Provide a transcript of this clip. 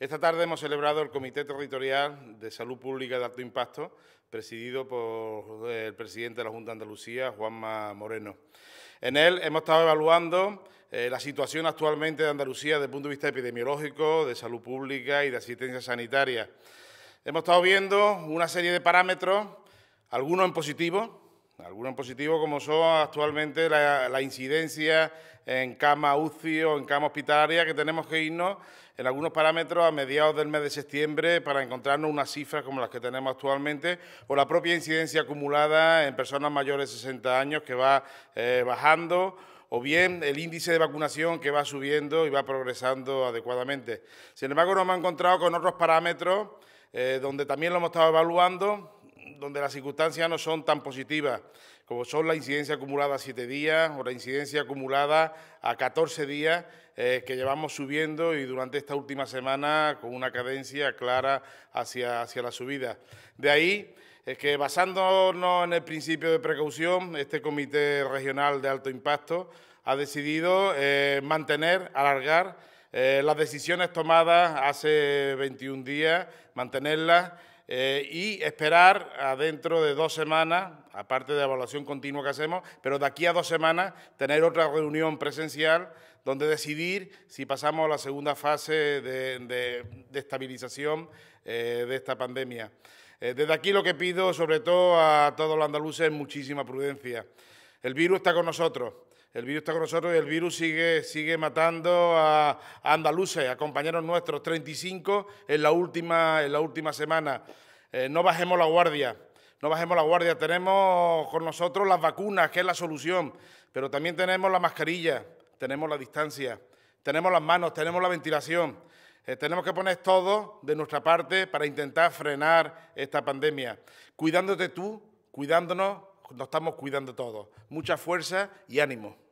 Esta tarde hemos celebrado el Comité Territorial de Salud Pública de Alto Impacto, presidido por eh, el presidente de la Junta de Andalucía, Juanma Moreno. En él hemos estado evaluando eh, la situación actualmente de Andalucía desde el punto de vista epidemiológico, de salud pública y de asistencia sanitaria. Hemos estado viendo una serie de parámetros, algunos en positivo, algunos positivos como son actualmente la, incidencia en cama UCI o en cama hospitalaria que tenemos que irnos en algunos parámetros a mediados del mes de septiembre para encontrarnos unas cifras como las que tenemos actualmente o la propia incidencia acumulada en personas mayores de 60 años que va eh, bajando o bien el índice de vacunación que va subiendo y va progresando adecuadamente. Sin embargo, nos hemos encontrado con otros parámetros eh, donde también lo hemos estado evaluando donde las circunstancias no son tan positivas, como son la incidencia acumulada a 7 días o la incidencia acumulada a 14 días eh, que llevamos subiendo y durante esta última semana con una cadencia clara hacia, hacia la subida. De ahí es que basándonos en el principio de precaución, este Comité Regional de Alto Impacto ha decidido eh, mantener, alargar eh, las decisiones tomadas hace 21 días, mantenerlas eh, y esperar dentro de dos semanas, aparte de la evaluación continua que hacemos, pero de aquí a dos semanas tener otra reunión presencial donde decidir si pasamos a la segunda fase de, estabilización eh, de esta pandemia. Eh, desde aquí lo que pido sobre todo a todos los andaluces es muchísima prudencia. El virus está con nosotros. El virus está con nosotros y el virus sigue, sigue matando a, andaluces, a compañeros nuestros, 35 en la última, en la última semana. Eh, no bajemos la guardia, no bajemos la guardia. Tenemos con nosotros las vacunas, que es la solución, pero también tenemos la mascarilla, tenemos la distancia, tenemos las manos, tenemos la ventilación. Eh, tenemos que poner todo de nuestra parte para intentar frenar esta pandemia. Cuidándote tú, cuidándonos, nos estamos cuidando todos. Mucha fuerza y ánimo.